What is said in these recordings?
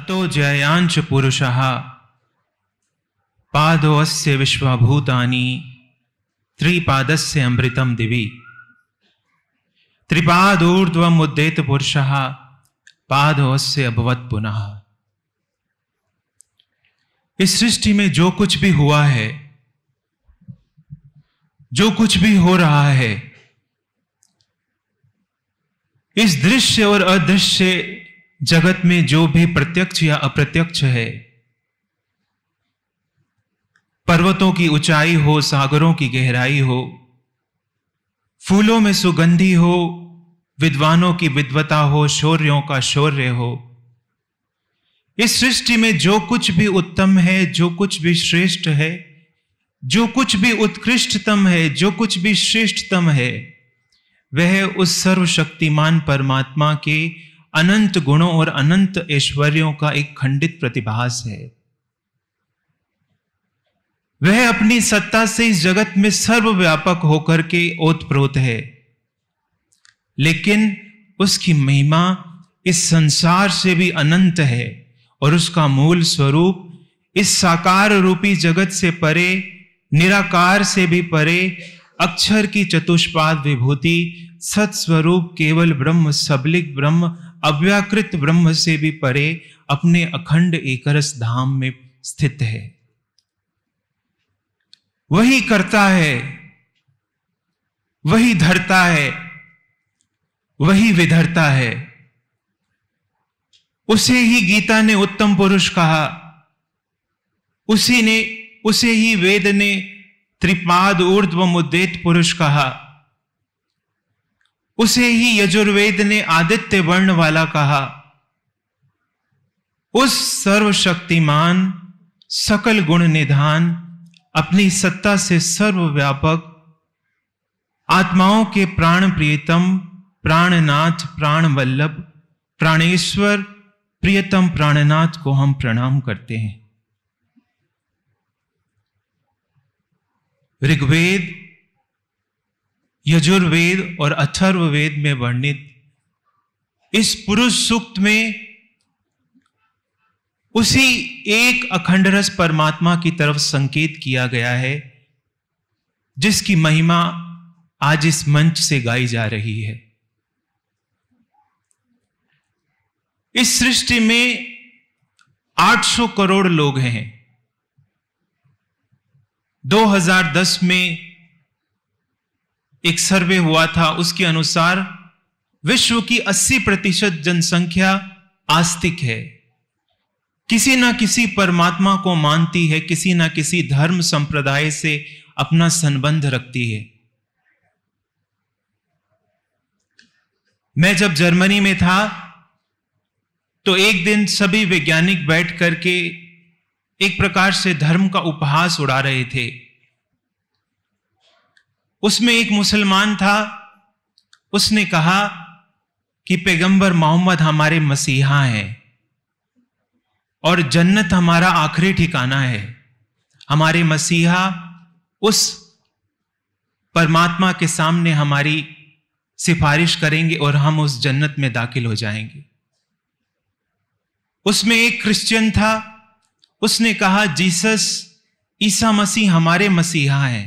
अतो जयांच पुरुष पादोस्य विश्वभूतानि त्रिपादस्य अमृतम दिवि त्रिपादूर्ध्वमुद्देत पुरुष पादोस्य अभवत् पुनः इस सृष्टि में जो कुछ भी हुआ है जो कुछ भी हो रहा है इस दृश्य और अदृश्य जगत में जो भी प्रत्यक्ष या अप्रत्यक्ष है पर्वतों की ऊंचाई हो सागरों की गहराई हो फूलों में सुगंधी हो विद्वानों की विद्वता हो शौर्यों का शौर्य हो इस सृष्टि में जो कुछ भी उत्तम है जो कुछ भी श्रेष्ठ है जो कुछ भी उत्कृष्टतम है जो कुछ भी श्रेष्ठतम है वह उस सर्वशक्तिमान परमात्मा के अनंत गुणों और अनंत ऐश्वर्यों का एक खंडित प्रतिभास है वह अपनी सत्ता से इस जगत में सर्वव्यापक होकर के ओतप्रोत है लेकिन उसकी महिमा इस संसार से भी अनंत है और उसका मूल स्वरूप इस साकार रूपी जगत से परे निराकार से भी परे अक्षर की चतुष्पाद विभूति सत्स्वरूप केवल ब्रह्म सबलिक ब्रह्म अव्याकृत ब्रह्म से भी परे अपने अखंड एकरस धाम में स्थित है वही करता है वही धरता है वही विधरता है उसे ही गीता ने उत्तम पुरुष कहा उसी ने उसे ही वेद ने त्रिपाद ऊर्ध्व मुद्देत पुरुष कहा उसे ही यजुर्वेद ने आदित्य वर्ण वाला कहा उस सर्वशक्तिमान सकल गुण निधान अपनी सत्ता से सर्वव्यापक आत्माओं के प्राण प्रियतम प्राणनाथ प्राण वल्लभ प्राणेश्वर प्रियतम प्राणनाथ को हम प्रणाम करते हैं ऋग्वेद यजुर्वेद और अथर्ववेद में वर्णित इस पुरुष सूक्त में उसी एक अखंड रस परमात्मा की तरफ संकेत किया गया है जिसकी महिमा आज इस मंच से गाई जा रही है इस सृष्टि में 800 करोड़ लोग हैं 2010 में एक सर्वे हुआ था उसके अनुसार विश्व की 80 प्रतिशत जनसंख्या आस्तिक है किसी ना किसी परमात्मा को मानती है किसी ना किसी धर्म संप्रदाय से अपना संबंध रखती है मैं जब जर्मनी में था तो एक दिन सभी वैज्ञानिक बैठ करके एक प्रकार से धर्म का उपहास उड़ा रहे थे उसमें एक मुसलमान था उसने कहा कि पैगंबर मोहम्मद हमारे मसीहा हैं और जन्नत हमारा आखिरी ठिकाना है हमारे मसीहा उस परमात्मा के सामने हमारी सिफारिश करेंगे और हम उस जन्नत में दाखिल हो जाएंगे उसमें एक क्रिश्चियन था उसने कहा जीसस ईसा मसीह हमारे मसीहा हैं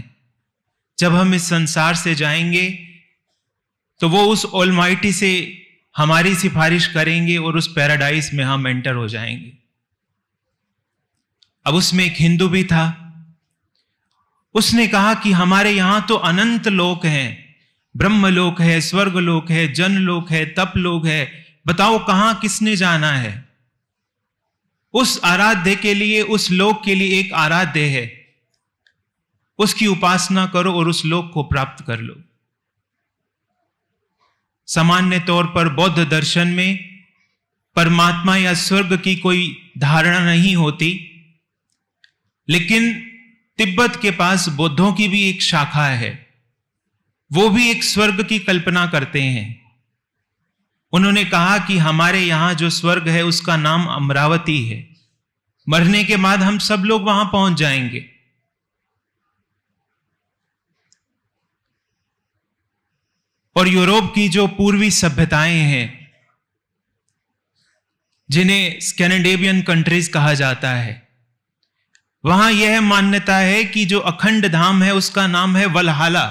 जब हम इस संसार से जाएंगे तो वो उस ओलमाइटी से हमारी सिफारिश करेंगे और उस पैराडाइज में हम एंटर हो जाएंगे अब उसमें एक हिंदू भी था उसने कहा कि हमारे यहां तो अनंत लोक हैं लोक है स्वर्ग लोक है जन लोक है तप लोक है बताओ कहां किसने जाना है उस आराध्य के लिए उस लोक के लिए एक आराध्य है उसकी उपासना करो और उस लोक को प्राप्त कर लो सामान्य तौर पर बौद्ध दर्शन में परमात्मा या स्वर्ग की कोई धारणा नहीं होती लेकिन तिब्बत के पास बौद्धों की भी एक शाखा है वो भी एक स्वर्ग की कल्पना करते हैं उन्होंने कहा कि हमारे यहां जो स्वर्ग है उसका नाम अमरावती है मरने के बाद हम सब लोग वहां पहुंच जाएंगे और यूरोप की जो पूर्वी सभ्यताएं हैं जिन्हें स्कैंडिनेवियन कंट्रीज कहा जाता है वहां यह मान्यता है कि जो अखंड धाम है उसका नाम है वलहाला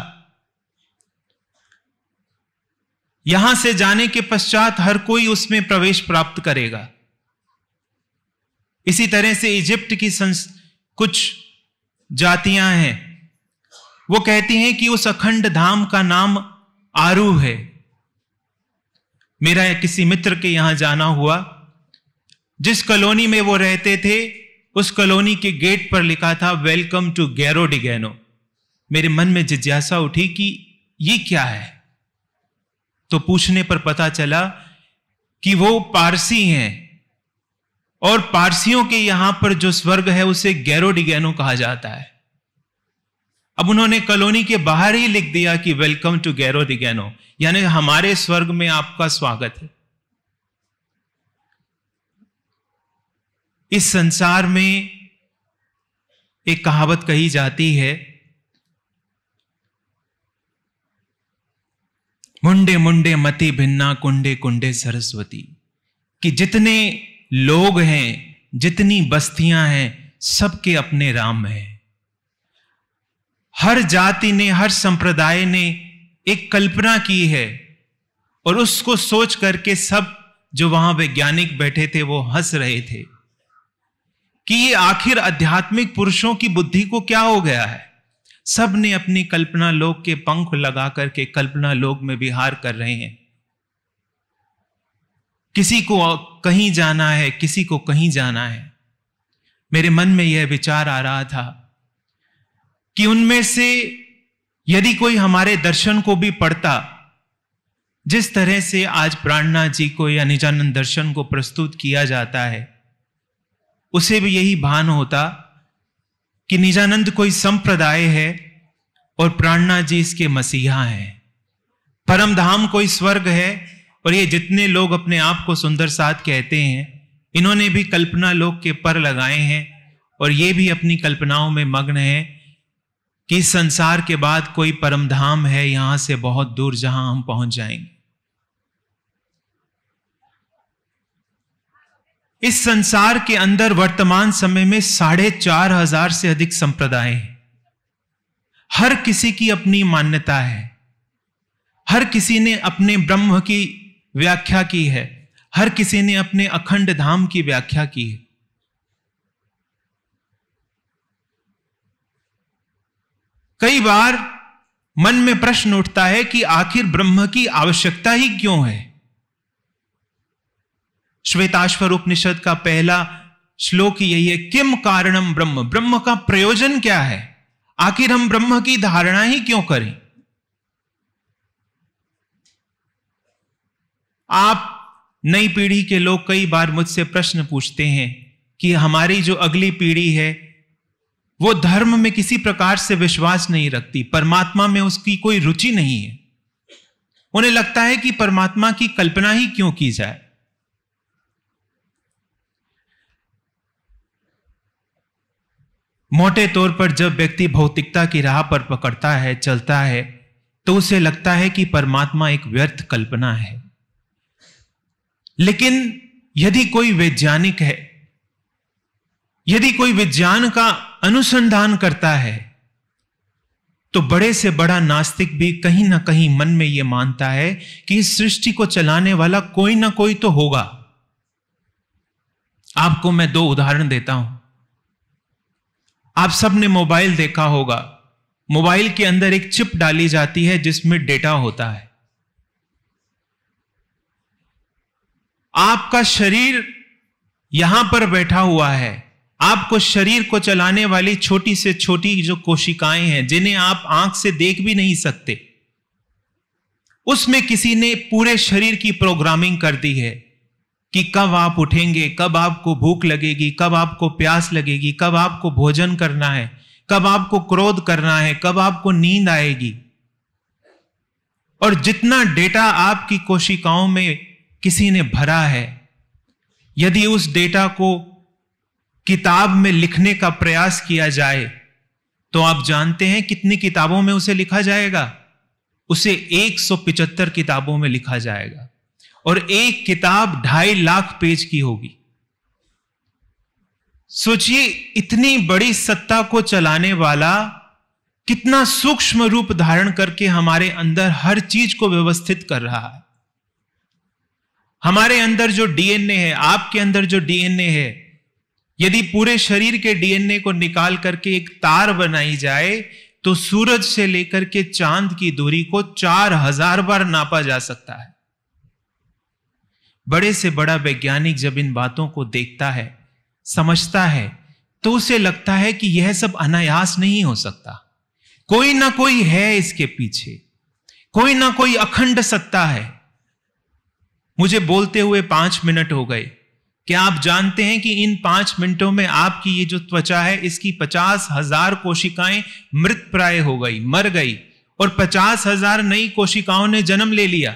यहां से जाने के पश्चात हर कोई उसमें प्रवेश प्राप्त करेगा इसी तरह से इजिप्ट की संस कुछ जातियां हैं वो कहती हैं कि उस अखंड धाम का नाम आरू है मेरा किसी मित्र के यहां जाना हुआ जिस कॉलोनी में वो रहते थे उस कॉलोनी के गेट पर लिखा था वेलकम टू गैरो डिगैनो मेरे मन में जिज्ञासा उठी कि ये क्या है तो पूछने पर पता चला कि वो पारसी हैं और पारसियों के यहां पर जो स्वर्ग है उसे गैरो डिगैनो कहा जाता है अब उन्होंने कॉलोनी के बाहर ही लिख दिया कि वेलकम टू गैरो दिगैनो यानी हमारे स्वर्ग में आपका स्वागत है इस संसार में एक कहावत कही जाती है मुंडे मुंडे मति भिन्ना कुंडे कुंडे सरस्वती कि जितने लोग हैं जितनी बस्तियां हैं सबके अपने राम हैं हर जाति ने हर संप्रदाय ने एक कल्पना की है और उसको सोच करके सब जो वहां वैज्ञानिक बैठे थे वो हंस रहे थे कि ये आखिर आध्यात्मिक पुरुषों की बुद्धि को क्या हो गया है सब ने अपनी कल्पना लोक के पंख लगा करके कल्पना लोक में विहार कर रहे हैं किसी को कहीं जाना है किसी को कहीं जाना है मेरे मन में यह विचार आ रहा था कि उनमें से यदि कोई हमारे दर्शन को भी पढ़ता जिस तरह से आज प्राणनाथ जी को या निजानंद दर्शन को प्रस्तुत किया जाता है उसे भी यही भान होता कि निजानंद कोई संप्रदाय है और प्राणनाथ जी इसके मसीहा हैं परम धाम कोई स्वर्ग है और ये जितने लोग अपने आप को सुंदर साथ कहते हैं इन्होंने भी कल्पना लोग के पर लगाए हैं और ये भी अपनी कल्पनाओं में मग्न हैं कि संसार के बाद कोई परमधाम है यहां से बहुत दूर जहां हम पहुंच जाएंगे इस संसार के अंदर वर्तमान समय में साढ़े चार हजार से अधिक संप्रदाय हैं हर किसी की अपनी मान्यता है हर किसी ने अपने ब्रह्म की व्याख्या की है हर किसी ने अपने अखंड धाम की व्याख्या की है कई बार मन में प्रश्न उठता है कि आखिर ब्रह्म की आवश्यकता ही क्यों है श्वेताश्वर उपनिषद का पहला श्लोक यही है किम कारणम ब्रह्म ब्रह्म का प्रयोजन क्या है आखिर हम ब्रह्म की धारणा ही क्यों करें आप नई पीढ़ी के लोग कई बार मुझसे प्रश्न पूछते हैं कि हमारी जो अगली पीढ़ी है वो धर्म में किसी प्रकार से विश्वास नहीं रखती परमात्मा में उसकी कोई रुचि नहीं है उन्हें लगता है कि परमात्मा की कल्पना ही क्यों की जाए मोटे तौर पर जब व्यक्ति भौतिकता की राह पर पकड़ता है चलता है तो उसे लगता है कि परमात्मा एक व्यर्थ कल्पना है लेकिन यदि कोई वैज्ञानिक है यदि कोई विज्ञान का अनुसंधान करता है तो बड़े से बड़ा नास्तिक भी कहीं ना कहीं मन में यह मानता है कि इस सृष्टि को चलाने वाला कोई ना कोई तो होगा आपको मैं दो उदाहरण देता हूं आप सबने मोबाइल देखा होगा मोबाइल के अंदर एक चिप डाली जाती है जिसमें डेटा होता है आपका शरीर यहां पर बैठा हुआ है आपको शरीर को चलाने वाली छोटी से छोटी जो कोशिकाएं हैं जिन्हें आप आंख से देख भी नहीं सकते उसमें किसी ने पूरे शरीर की प्रोग्रामिंग कर दी है कि कब आप उठेंगे कब आपको भूख लगेगी कब आपको प्यास लगेगी कब आपको भोजन करना है कब आपको क्रोध करना है कब आपको नींद आएगी और जितना डेटा आपकी कोशिकाओं में किसी ने भरा है यदि उस डेटा को किताब में लिखने का प्रयास किया जाए तो आप जानते हैं कितनी किताबों में उसे लिखा जाएगा उसे 175 किताबों में लिखा जाएगा और एक किताब ढाई लाख पेज की होगी सोचिए इतनी बड़ी सत्ता को चलाने वाला कितना सूक्ष्म रूप धारण करके हमारे अंदर हर चीज को व्यवस्थित कर रहा है हमारे अंदर जो डीएनए है आपके अंदर जो डीएनए है यदि पूरे शरीर के डीएनए को निकाल करके एक तार बनाई जाए तो सूरज से लेकर के चांद की दूरी को चार हजार बार नापा जा सकता है बड़े से बड़ा वैज्ञानिक जब इन बातों को देखता है समझता है तो उसे लगता है कि यह सब अनायास नहीं हो सकता कोई ना कोई है इसके पीछे कोई ना कोई अखंड सत्ता है मुझे बोलते हुए पांच मिनट हो गए क्या आप जानते हैं कि इन पांच मिनटों में आपकी ये जो त्वचा है इसकी पचास हजार कोशिकाएं मृत प्राय हो गई मर गई और पचास हजार नई कोशिकाओं ने जन्म ले लिया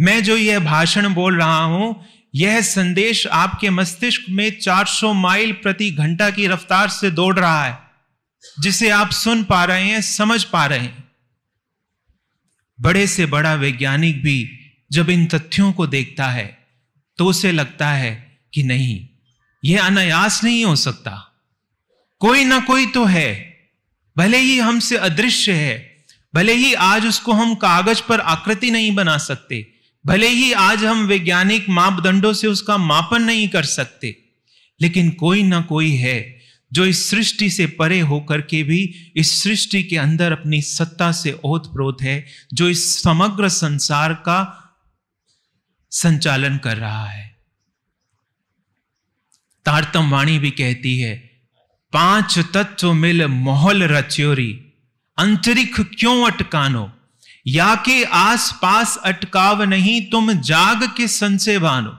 मैं जो यह भाषण बोल रहा हूं यह संदेश आपके मस्तिष्क में 400 माइल प्रति घंटा की रफ्तार से दौड़ रहा है जिसे आप सुन पा रहे हैं समझ पा रहे हैं बड़े से बड़ा वैज्ञानिक भी जब इन तथ्यों को देखता है तो उसे लगता है कि नहीं यह अनायास नहीं हो सकता कोई ना कोई तो है भले ही हमसे अदृश्य है भले ही आज उसको हम कागज पर आकृति नहीं बना सकते भले ही आज हम वैज्ञानिक मापदंडों से उसका मापन नहीं कर सकते लेकिन कोई ना कोई है जो इस सृष्टि से परे होकर के भी इस सृष्टि के अंदर अपनी सत्ता से ओत प्रोत है जो इस समग्र संसार का संचालन कर रहा है तारतम वाणी भी कहती है पांच तत्व मिल मोहल रच्योरी अंतरिक्ष क्यों अटकानो या के आस पास अटकाव नहीं तुम जाग के संसे बानो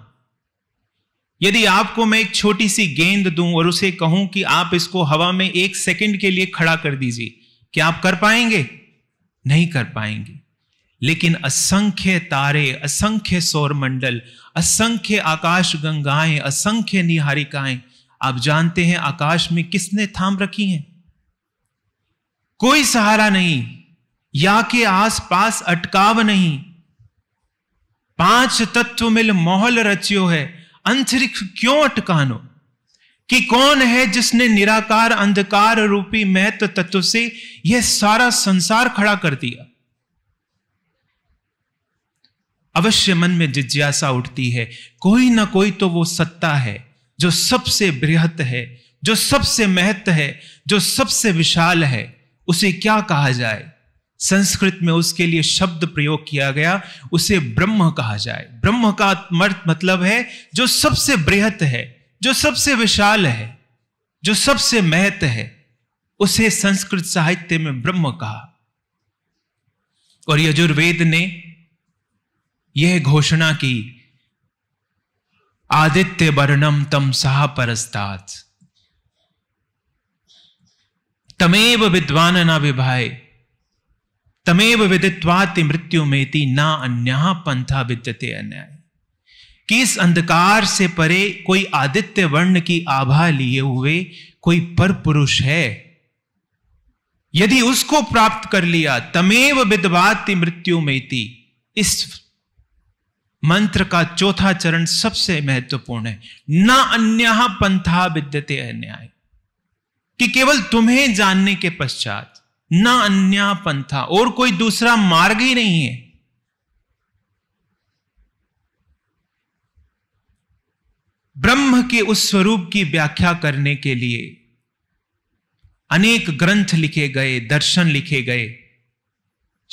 यदि आपको मैं एक छोटी सी गेंद दूं और उसे कहूं कि आप इसको हवा में एक सेकंड के लिए खड़ा कर दीजिए क्या आप कर पाएंगे नहीं कर पाएंगे लेकिन असंख्य तारे असंख्य सौरमंडल असंख्य आकाश गंगाएं असंख्य निहारिकाएं आप जानते हैं आकाश में किसने थाम रखी हैं कोई सहारा नहीं या के पास अटकाव नहीं पांच तत्व मिल मोहल रचियो है अंतरिक्ष क्यों अटकानो कि कौन है जिसने निराकार अंधकार रूपी महत्व तत्व से यह सारा संसार खड़ा कर दिया अवश्य मन में जिज्ञासा उठती है कोई ना कोई तो वो सत्ता है जो सबसे बृहत है जो सबसे महत्व है जो सबसे विशाल है उसे क्या कहा जाए संस्कृत में उसके लिए शब्द प्रयोग किया गया उसे ब्रह्म कहा जाए ब्रह्म का मतलब है जो सबसे बृहत है जो सबसे विशाल है जो सबसे महत है उसे संस्कृत साहित्य में ब्रह्म कहा और यजुर्वेद ने यह घोषणा की आदित्य वर्णम तम सह परस्तात तमेव विद्वान ना विभाए तमेव विदित्वाति मृत्यु मेति ना अन्या पंथा विद्यते अन्याय कि इस अंधकार से परे कोई आदित्य वर्ण की आभा लिए हुए कोई पर पुरुष है यदि उसको प्राप्त कर लिया तमेव विद्वाति मृत्यु मेति इस मंत्र का चौथा चरण सबसे महत्वपूर्ण है ना अन्य पंथा विद्यते अन्याय कि केवल तुम्हें जानने के पश्चात ना अन्य पंथा और कोई दूसरा मार्ग ही नहीं है ब्रह्म के उस स्वरूप की व्याख्या करने के लिए अनेक ग्रंथ लिखे गए दर्शन लिखे गए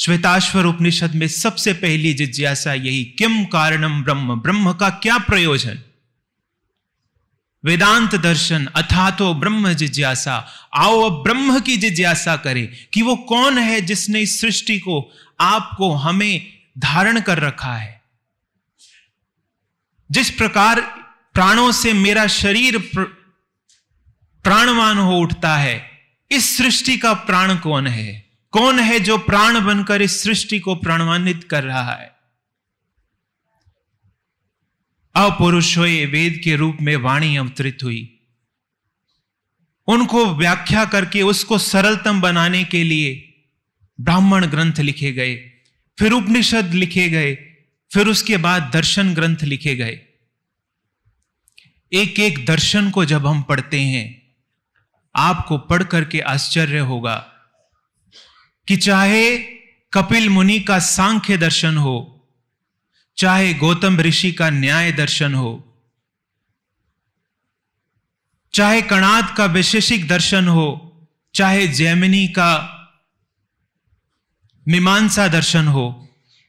श्वेताश्वर उपनिषद में सबसे पहली जिज्ञासा यही किम कारणम ब्रह्म ब्रह्म का क्या प्रयोजन वेदांत दर्शन अथातो ब्रह्म जिज्ञासा आओ अब ब्रह्म की जिज्ञासा करें कि वो कौन है जिसने इस सृष्टि को आपको हमें धारण कर रखा है जिस प्रकार प्राणों से मेरा शरीर प्राणवान हो उठता है इस सृष्टि का प्राण कौन है कौन है जो प्राण बनकर इस सृष्टि को प्राणवानित कर रहा है अपुरुष हो वेद के रूप में वाणी अवतरित हुई उनको व्याख्या करके उसको सरलतम बनाने के लिए ब्राह्मण ग्रंथ लिखे गए फिर उपनिषद लिखे गए फिर उसके बाद दर्शन ग्रंथ लिखे गए एक एक दर्शन को जब हम पढ़ते हैं आपको पढ़ करके आश्चर्य होगा कि चाहे कपिल मुनि का सांख्य दर्शन हो चाहे गौतम ऋषि का न्याय दर्शन हो चाहे कणाद का वैशेषिक दर्शन हो चाहे जैमिनी का मीमांसा दर्शन हो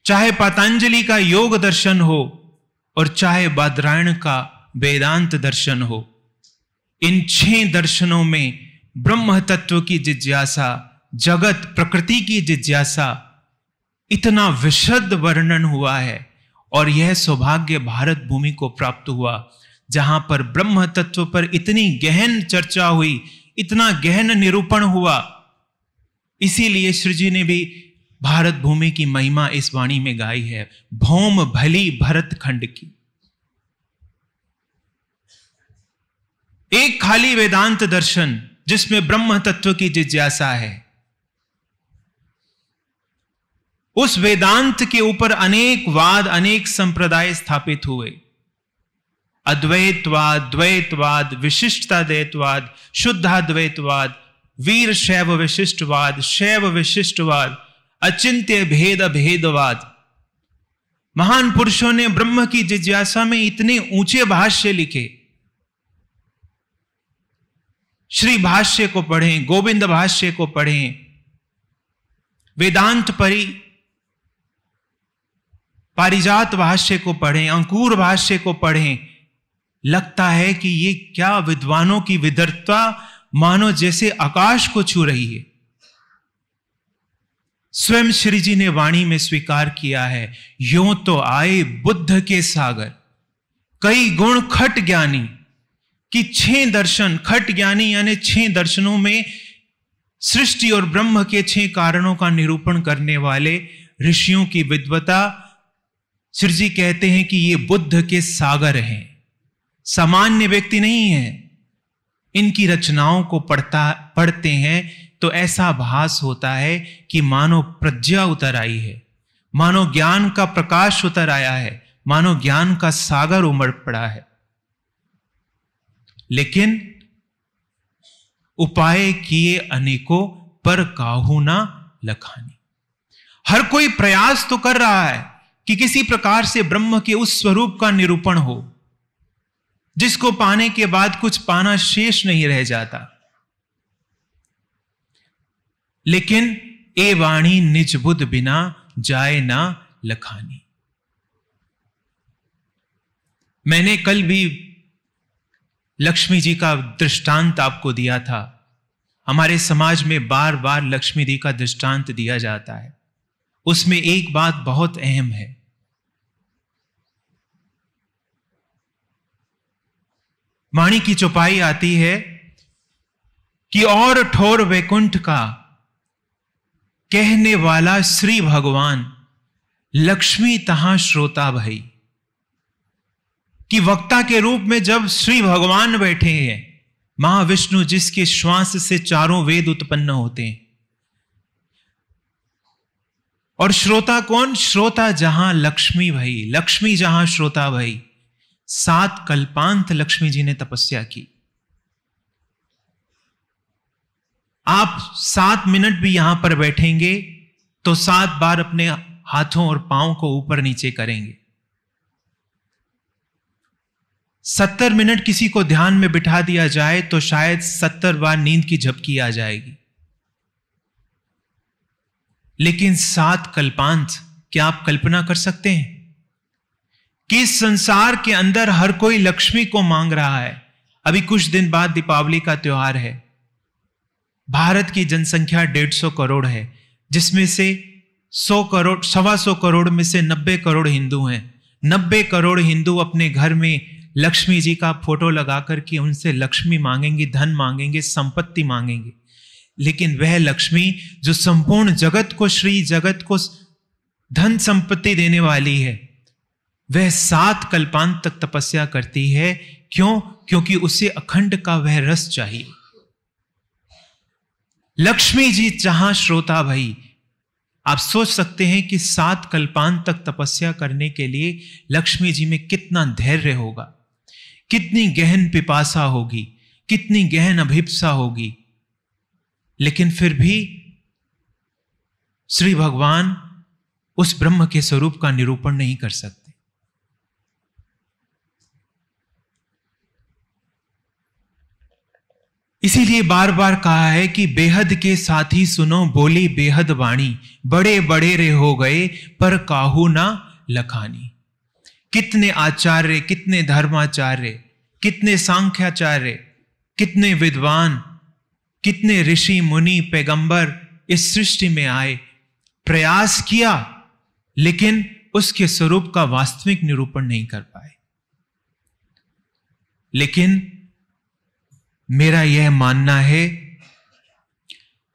चाहे पतंजलि का योग दर्शन हो और चाहे बादरायण का वेदांत दर्शन हो इन छह दर्शनों में ब्रह्म तत्व की जिज्ञासा जगत प्रकृति की जिज्ञासा इतना विशद वर्णन हुआ है और यह सौभाग्य भारत भूमि को प्राप्त हुआ जहां पर ब्रह्म तत्व पर इतनी गहन चर्चा हुई इतना गहन निरूपण हुआ इसीलिए श्री जी ने भी भारत भूमि की महिमा इस वाणी में गाई है भौम भली भरत खंड की एक खाली वेदांत दर्शन जिसमें ब्रह्म तत्व की जिज्ञासा है उस वेदांत के ऊपर अनेक वाद अनेक संप्रदाय स्थापित हुए अद्वैतवाद द्वैतवाद विशिष्टता द्वैतवाद शुद्धाद्वैतवाद वीर शैव विशिष्टवाद शैव विशिष्टवाद अचिंत्य भेद भेदवाद महान पुरुषों ने ब्रह्म की जिज्ञासा में इतने ऊंचे भाष्य लिखे श्री भाष्य को पढ़ें गोविंद भाष्य को पढ़ें वेदांत परी पारिजात भाष्य को पढ़ें अंकुर भाष्य को पढ़ें लगता है कि ये क्या विद्वानों की विदर्ता मानो जैसे आकाश को छू रही है स्वयं श्री जी ने वाणी में स्वीकार किया है यो तो आए बुद्ध के सागर कई गुण खट ज्ञानी कि छह दर्शन खट ज्ञानी यानी छह दर्शनों में सृष्टि और ब्रह्म के छह कारणों का निरूपण करने वाले ऋषियों की विद्वता सिर जी कहते हैं कि ये बुद्ध के सागर हैं सामान्य व्यक्ति नहीं है इनकी रचनाओं को पढ़ता पढ़ते हैं तो ऐसा भास होता है कि मानो प्रज्ञा उतर आई है मानो ज्ञान का प्रकाश उतर आया है मानो ज्ञान का सागर उमड़ पड़ा है लेकिन उपाय किए अनेकों पर काहू ना लखानी हर कोई प्रयास तो कर रहा है कि किसी प्रकार से ब्रह्म के उस स्वरूप का निरूपण हो जिसको पाने के बाद कुछ पाना शेष नहीं रह जाता लेकिन ए वाणी निज बुद्ध बिना जाए ना लखानी मैंने कल भी लक्ष्मी जी का दृष्टांत आपको दिया था हमारे समाज में बार बार लक्ष्मी जी का दृष्टांत दिया जाता है उसमें एक बात बहुत अहम है वाणी की चौपाई आती है कि और ठोर वैकुंठ का कहने वाला श्री भगवान लक्ष्मी तहा श्रोता भाई कि वक्ता के रूप में जब श्री भगवान बैठे हैं महाविष्णु जिसके श्वास से चारों वेद उत्पन्न होते हैं और श्रोता कौन श्रोता जहां लक्ष्मी भई लक्ष्मी जहां श्रोता भई सात कल्पांत लक्ष्मी जी ने तपस्या की आप सात मिनट भी यहां पर बैठेंगे तो सात बार अपने हाथों और पांव को ऊपर नीचे करेंगे सत्तर मिनट किसी को ध्यान में बिठा दिया जाए तो शायद सत्तर बार नींद की झपकी आ जाएगी लेकिन सात कल्पांत क्या आप कल्पना कर सकते हैं कि संसार के अंदर हर कोई लक्ष्मी को मांग रहा है अभी कुछ दिन बाद दीपावली का त्योहार है भारत की जनसंख्या डेढ़ सौ करोड़ है जिसमें से सौ करोड़ सवा सौ करोड़ में से नब्बे करोड़ हिंदू हैं नब्बे करोड़ हिंदू अपने घर में लक्ष्मी जी का फोटो लगा करके उनसे लक्ष्मी मांगेंगे धन मांगेंगे संपत्ति मांगेंगे लेकिन वह लक्ष्मी जो संपूर्ण जगत को श्री जगत को धन संपत्ति देने वाली है वह सात कल्पांत तक तपस्या करती है क्यों क्योंकि उसे अखंड का वह रस चाहिए लक्ष्मी जी जहां श्रोता भाई आप सोच सकते हैं कि सात कल्पांत तक तपस्या करने के लिए लक्ष्मी जी में कितना धैर्य होगा कितनी गहन पिपासा होगी कितनी गहन अभिप्सा होगी लेकिन फिर भी श्री भगवान उस ब्रह्म के स्वरूप का निरूपण नहीं कर सकते इसीलिए बार बार कहा है कि बेहद के साथी सुनो बोली बेहद वाणी बड़े बड़े रे हो गए पर काहू ना लखानी कितने आचार्य कितने धर्माचार्य कितने सांख्याचार्य कितने विद्वान कितने ऋषि मुनि पैगंबर इस सृष्टि में आए प्रयास किया लेकिन उसके स्वरूप का वास्तविक निरूपण नहीं कर पाए लेकिन मेरा यह मानना है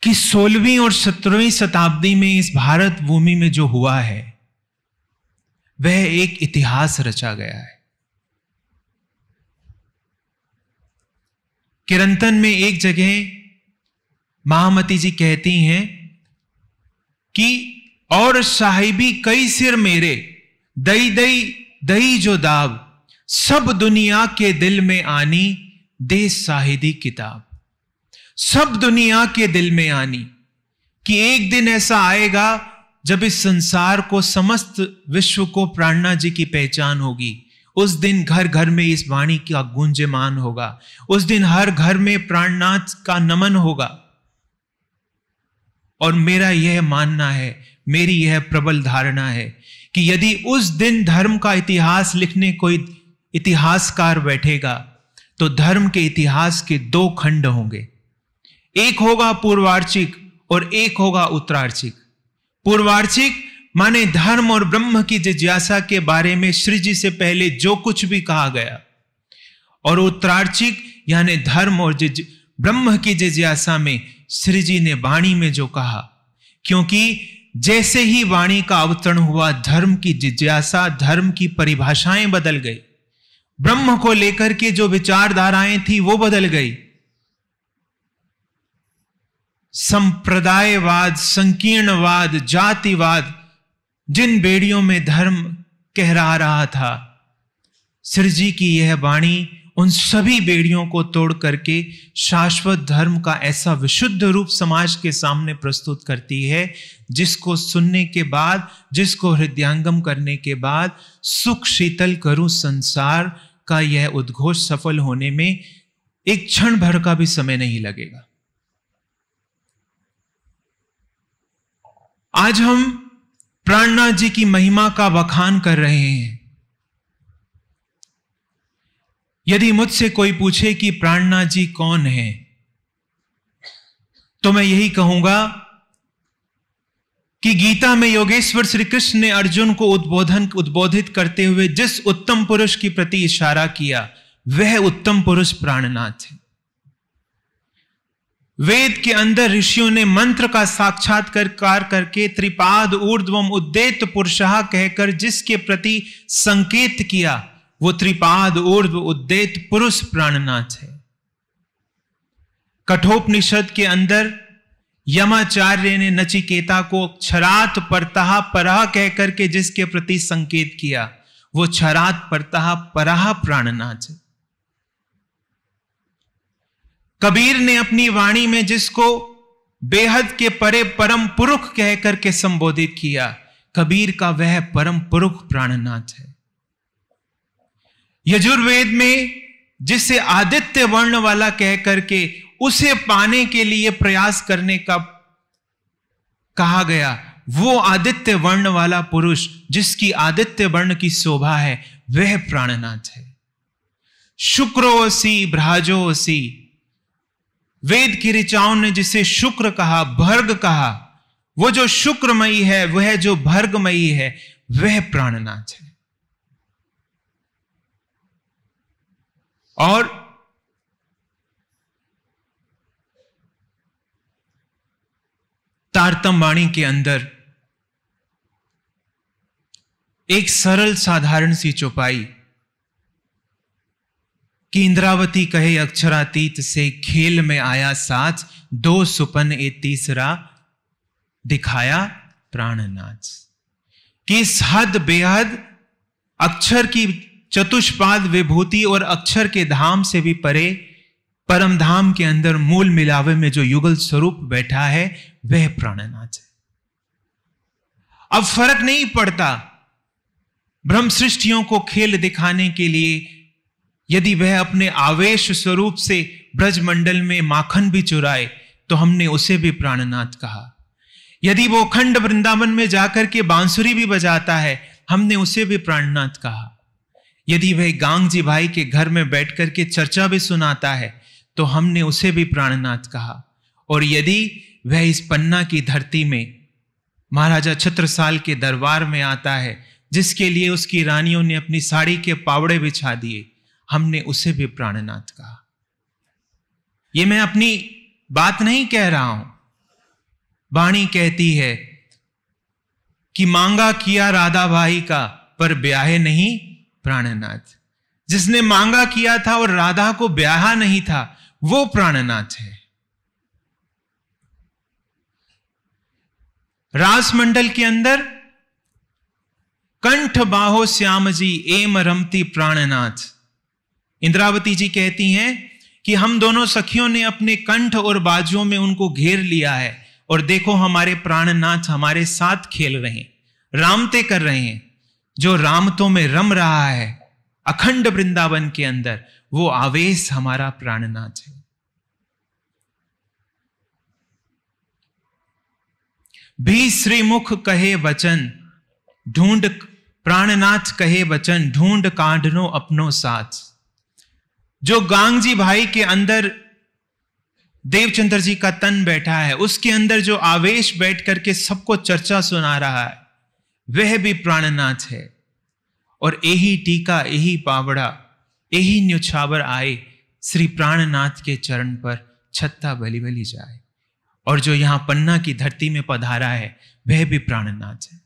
कि सोलहवीं और सत्रहवीं शताब्दी में इस भारत भूमि में जो हुआ है वह एक इतिहास रचा गया है किरंतन में एक जगह महामती जी कहती हैं कि और साहिबी कई सिर मेरे दई दई दई जो दाब सब दुनिया के दिल में आनी दे साहिदी किताब सब दुनिया के दिल में आनी कि एक दिन ऐसा आएगा जब इस संसार को समस्त विश्व को प्राणना जी की पहचान होगी उस दिन घर घर में इस वाणी का गुंजमान होगा उस दिन हर घर में प्राणनाथ का नमन होगा और मेरा यह मानना है मेरी यह प्रबल धारणा है कि यदि उस दिन धर्म का इतिहास लिखने कोई इतिहासकार बैठेगा तो धर्म के इतिहास के दो खंड होंगे एक होगा पूर्वार्चिक और एक होगा उत्तरार्चिक पूर्वार्चिक माने धर्म और ब्रह्म की जिज्ञासा के बारे में श्री जी से पहले जो कुछ भी कहा गया और उत्तरार्चिक यानी धर्म और ब्रह्म की जिज्ञासा में श्री जी ने वाणी में जो कहा क्योंकि जैसे ही वाणी का अवतरण हुआ धर्म की जिज्ञासा धर्म की परिभाषाएं बदल गई ब्रह्म को लेकर के जो विचारधाराएं थी वो बदल गई संप्रदायवाद संकीर्णवाद जातिवाद जिन बेड़ियों में धर्म कहरा रहा था सिर जी की यह वाणी उन सभी बेड़ियों को तोड़ करके शाश्वत धर्म का ऐसा विशुद्ध रूप समाज के सामने प्रस्तुत करती है जिसको सुनने के बाद जिसको हृदयांगम करने के बाद सुख शीतल करु संसार का यह उद्घोष सफल होने में एक क्षण भर का भी समय नहीं लगेगा आज हम प्राणनाथ जी की महिमा का बखान कर रहे हैं यदि मुझसे कोई पूछे कि प्राणनाथ जी कौन है तो मैं यही कहूंगा कि गीता में योगेश्वर श्री कृष्ण ने अर्जुन को उद्बोधन उद्बोधित करते हुए जिस उत्तम पुरुष की प्रति इशारा किया वह उत्तम पुरुष प्राणनाथ है वेद के अंदर ऋषियों ने मंत्र का साक्षात्कार करके त्रिपाद ऊर्धव उद्देत पुरुषाह कहकर जिसके प्रति संकेत किया वो त्रिपाद ऊर्ध उद्देत पुरुष प्राणनाथ है कठोपनिषद के अंदर यमाचार्य ने नचिकेता को क्षरात परतः परा कहकर के जिसके प्रति संकेत किया वो क्षरात परतः प्राणनाथ है कबीर ने अपनी वाणी में जिसको बेहद के परे परम पुरुख कहकर के संबोधित किया कबीर का वह परम पुरुख प्राणनाथ है यजुर्वेद में जिसे आदित्य वर्ण वाला कह करके उसे पाने के लिए प्रयास करने का कहा गया वो आदित्य वर्ण वाला पुरुष जिसकी आदित्य वर्ण की शोभा है वह प्राणनाथ है शुक्रोसी भ्राजोसी वेद की ऋचाओं ने जिसे शुक्र कहा भर्ग कहा वो जो शुक्रमयी है वह जो भर्गमयी है वह प्राणनाथ है और तारतम वाणी के अंदर एक सरल साधारण सी चौपाई कि इंद्रावती कहे अक्षरातीत से खेल में आया साच दो सुपन ए तीसरा दिखाया प्राण नाच किस हद बेहद अक्षर की चतुष्पाद विभूति और अक्षर के धाम से भी परे परम धाम के अंदर मूल मिलावे में जो युगल स्वरूप बैठा है वह प्राणनाथ है अब फर्क नहीं पड़ता ब्रह्म सृष्टियों को खेल दिखाने के लिए यदि वह अपने आवेश स्वरूप से ब्रजमंडल में माखन भी चुराए तो हमने उसे भी प्राणनाथ कहा यदि वो खंड वृंदावन में जाकर के बांसुरी भी बजाता है हमने उसे भी प्राणनाथ कहा यदि वह गांग जी भाई के घर में बैठ करके के चर्चा भी सुनाता है तो हमने उसे भी प्राणनाथ कहा और यदि वह इस पन्ना की धरती में महाराजा छत्रसाल के दरबार में आता है जिसके लिए उसकी रानियों ने अपनी साड़ी के पावड़े बिछा दिए हमने उसे भी प्राणनाथ कहा यह मैं अपनी बात नहीं कह रहा हूं वाणी कहती है कि मांगा किया राधा भाई का पर ब्याह नहीं प्राणनाथ जिसने मांगा किया था और राधा को ब्याहा नहीं था वो प्राणनाथ है रासमंडल के अंदर कंठ बाहो श्याम जी एम रमती प्राणनाथ इंद्रावती जी कहती हैं कि हम दोनों सखियों ने अपने कंठ और बाजुओं में उनको घेर लिया है और देखो हमारे प्राणनाथ हमारे साथ खेल रहे हैं रामते कर रहे हैं जो रामतों में रम रहा है अखंड वृंदावन के अंदर वो आवेश हमारा प्राणनाथ है भी श्रीमुख कहे वचन ढूंढ प्राणनाथ कहे वचन ढूंढ कांडनो अपनो साथ जो गांगजी भाई के अंदर देवचंद्र जी का तन बैठा है उसके अंदर जो आवेश बैठ करके सबको चर्चा सुना रहा है वह भी प्राणनाथ है और यही टीका यही पावड़ा यही न्युछावर आए श्री प्राणनाथ के चरण पर छत्ता बली बली जाए और जो यहां पन्ना की धरती में पधारा है वह भी प्राणनाथ है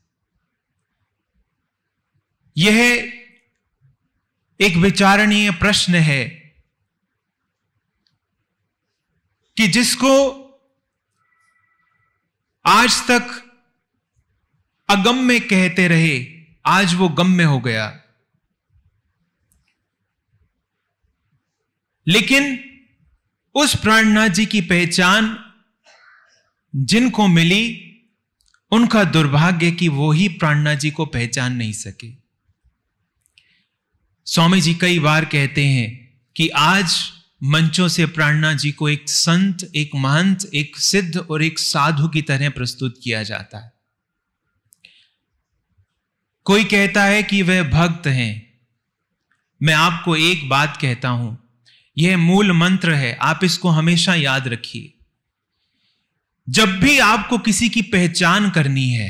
यह एक विचारणीय प्रश्न है कि जिसको आज तक अगम में कहते रहे आज वो गम में हो गया लेकिन उस प्राणनाथ जी की पहचान जिनको मिली उनका दुर्भाग्य कि वो ही प्राणनाथ जी को पहचान नहीं सके स्वामी जी कई बार कहते हैं कि आज मंचों से प्राणनाथ जी को एक संत एक महंत एक सिद्ध और एक साधु की तरह प्रस्तुत किया जाता है कोई कहता है कि वह भक्त हैं मैं आपको एक बात कहता हूं यह मूल मंत्र है आप इसको हमेशा याद रखिए जब भी आपको किसी की पहचान करनी है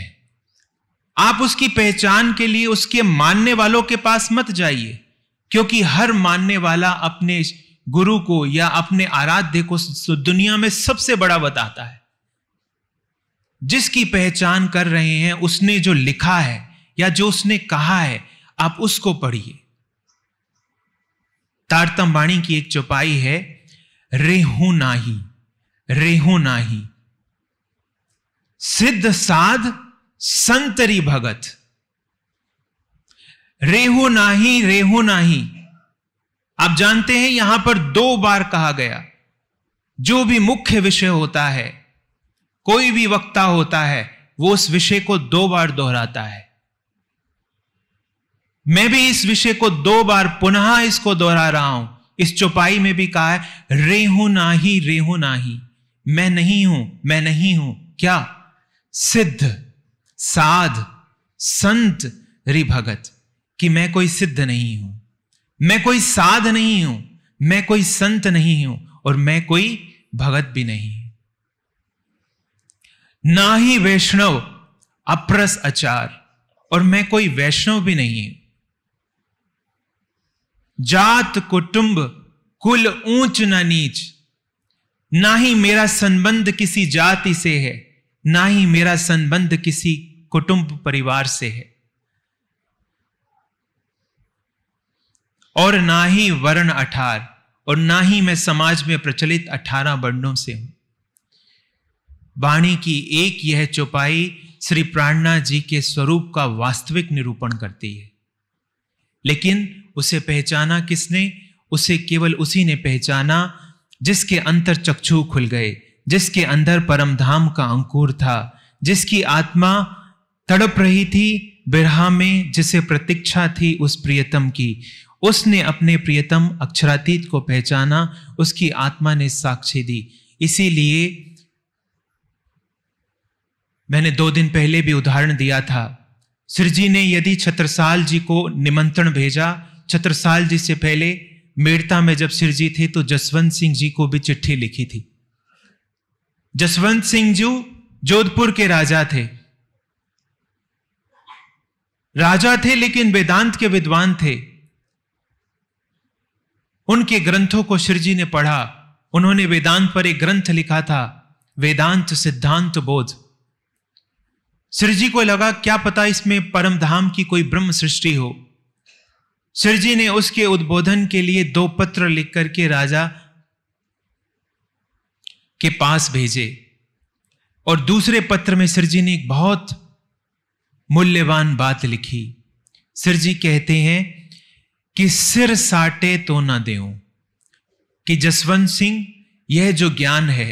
आप उसकी पहचान के लिए उसके मानने वालों के पास मत जाइए क्योंकि हर मानने वाला अपने गुरु को या अपने आराध्य को दुनिया में सबसे बड़ा बताता है जिसकी पहचान कर रहे हैं उसने जो लिखा है या जो उसने कहा है आप उसको पढ़िए तारतम वाणी की एक चौपाई है रेहू नाही रेहू नाही सिद्ध साध संतरी भगत रेहू नाही रेहू नाही आप जानते हैं यहां पर दो बार कहा गया जो भी मुख्य विषय होता है कोई भी वक्ता होता है वो उस विषय को दो बार दोहराता है मैं भी इस विषय को दो बार पुनः इसको दोहरा रहा हूं इस चौपाई में भी कहा है रेहू ना ही रेहू ना ही मैं नहीं हूं मैं नहीं हूं क्या सिद्ध साध संत रिभगत कि मैं कोई सिद्ध नहीं हूं मैं कोई साध नहीं हूं मैं कोई संत नहीं हूं और मैं कोई भगत भी नहीं ना ही वैष्णव अप्रस आचार और मैं कोई वैष्णव भी नहीं हूं जात कुटुंब कुल ऊंच ना नीच ना ही मेरा संबंध किसी जाति से है ना ही मेरा संबंध किसी कुटुंब परिवार से है और ना ही वर्ण अठार और ना ही मैं समाज में प्रचलित अठारह वर्णों से हूं वाणी की एक यह चौपाई श्री प्राणनाथ जी के स्वरूप का वास्तविक निरूपण करती है लेकिन उसे पहचाना किसने उसे केवल उसी ने पहचाना जिसके अंतर चक्षु खुल गए जिसके अंदर परम धाम का अंकुर था जिसकी आत्मा तड़प रही थी बिरहा में जिसे प्रतीक्षा थी उस प्रियतम की उसने अपने प्रियतम अक्षरातीत को पहचाना उसकी आत्मा ने साक्षी दी इसीलिए मैंने दो दिन पहले भी उदाहरण दिया था जी ने यदि छत्रसाल जी को निमंत्रण भेजा छत्रसाल जी से पहले मेड़ता में जब श्रीजी थे तो जसवंत सिंह जी को भी चिट्ठी लिखी थी जसवंत सिंह जी जोधपुर के राजा थे राजा थे लेकिन वेदांत के विद्वान थे उनके ग्रंथों को श्रीजी ने पढ़ा उन्होंने वेदांत पर एक ग्रंथ लिखा था वेदांत सिद्धांत बोध श्रीजी को लगा क्या पता इसमें परम धाम की कोई ब्रह्म सृष्टि हो श्रीजी ने उसके उद्बोधन के लिए दो पत्र लिख करके राजा के पास भेजे और दूसरे पत्र में श्रीजी ने एक बहुत मूल्यवान बात लिखी श्रीजी कहते हैं कि सिर साटे तो ना देऊ कि जसवंत सिंह यह जो ज्ञान है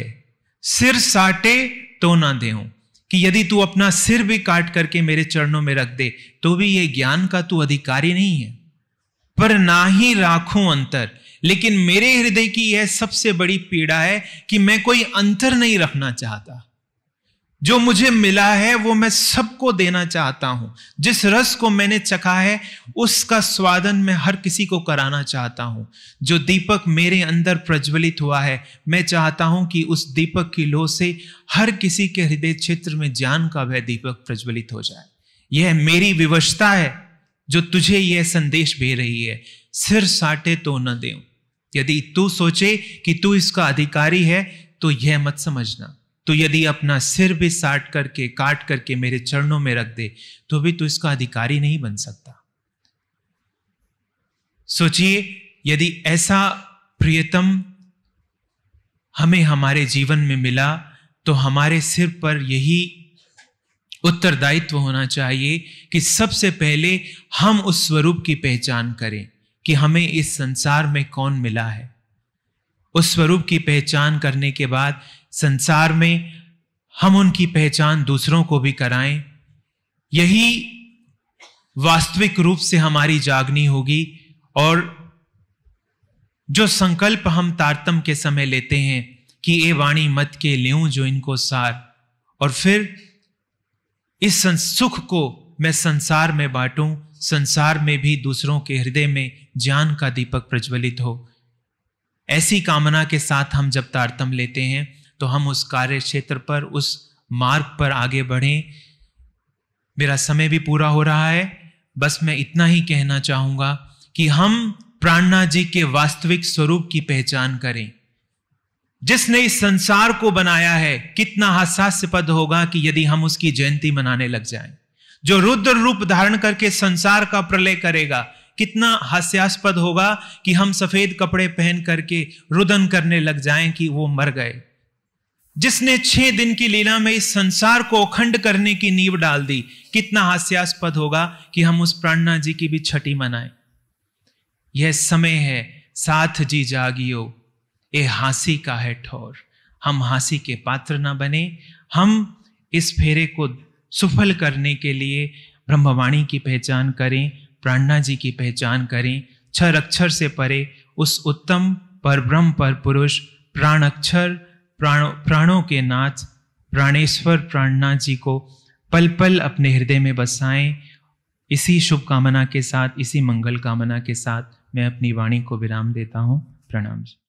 सिर साटे तो ना देऊं कि यदि तू अपना सिर भी काट करके मेरे चरणों में रख दे तो भी ये ज्ञान का तू अधिकारी नहीं है पर ना ही राखू अंतर लेकिन मेरे हृदय की यह सबसे बड़ी पीड़ा है कि मैं कोई अंतर नहीं रखना चाहता जो मुझे मिला है वो मैं सबको देना चाहता हूं जिस रस को मैंने चखा है उसका स्वादन मैं हर किसी को कराना चाहता हूं जो दीपक मेरे अंदर प्रज्वलित हुआ है मैं चाहता हूं कि उस दीपक की लोह से हर किसी के हृदय क्षेत्र में ज्ञान का वह दीपक प्रज्वलित हो जाए यह मेरी विवशता है जो तुझे यह संदेश भेज रही है सिर साटे तो न दे यदि तू सोचे कि तू इसका अधिकारी है तो यह मत समझना तो यदि अपना सिर भी साट करके काट करके मेरे चरणों में रख दे तो भी तू तो इसका अधिकारी नहीं बन सकता सोचिए यदि ऐसा प्रियतम हमें हमारे जीवन में मिला तो हमारे सिर पर यही उत्तरदायित्व होना चाहिए कि सबसे पहले हम उस स्वरूप की पहचान करें कि हमें इस संसार में कौन मिला है उस स्वरूप की पहचान करने के बाद संसार में हम उनकी पहचान दूसरों को भी कराएं यही वास्तविक रूप से हमारी जागनी होगी और जो संकल्प हम तारतम के समय लेते हैं कि ए वाणी मत के लेऊं जो इनको सार और फिर इस सुख को मैं संसार में बांटूं संसार में भी दूसरों के हृदय में ज्ञान का दीपक प्रज्वलित हो ऐसी कामना के साथ हम जब तारतम लेते हैं तो हम उस कार्य क्षेत्र पर उस मार्ग पर आगे बढ़ें मेरा समय भी पूरा हो रहा है बस मैं इतना ही कहना चाहूँगा कि हम प्राणना जी के वास्तविक स्वरूप की पहचान करें जिसने इस संसार को बनाया है कितना हास्यास्पद होगा कि यदि हम उसकी जयंती मनाने लग जाएं जो रुद्र रूप धारण करके संसार का प्रलय करेगा कितना हास्यास्पद होगा कि हम सफेद कपड़े पहन करके रुदन करने लग जाएं कि वो मर गए जिसने छह दिन की लीला में इस संसार को अखंड करने की नींव डाल दी कितना हास्यास्पद होगा कि हम उस प्राणना जी की भी छठी मनाएं यह समय है साथ जी जागियो ये हासी का है ठोर हम हासी के पात्र ना बने हम इस फेरे को सफल करने के लिए ब्रह्मवाणी की पहचान करें प्राणना जी की पहचान करें छर अक्षर से परे उस उत्तम पर ब्रह्म पर पुरुष प्राण अक्षर प्राणों प्राणों के नाथ प्राणेश्वर प्राणनाथ जी को पल पल अपने हृदय में बसाएं इसी शुभकामना के साथ इसी मंगल कामना के साथ मैं अपनी वाणी को विराम देता हूँ प्रणाम जी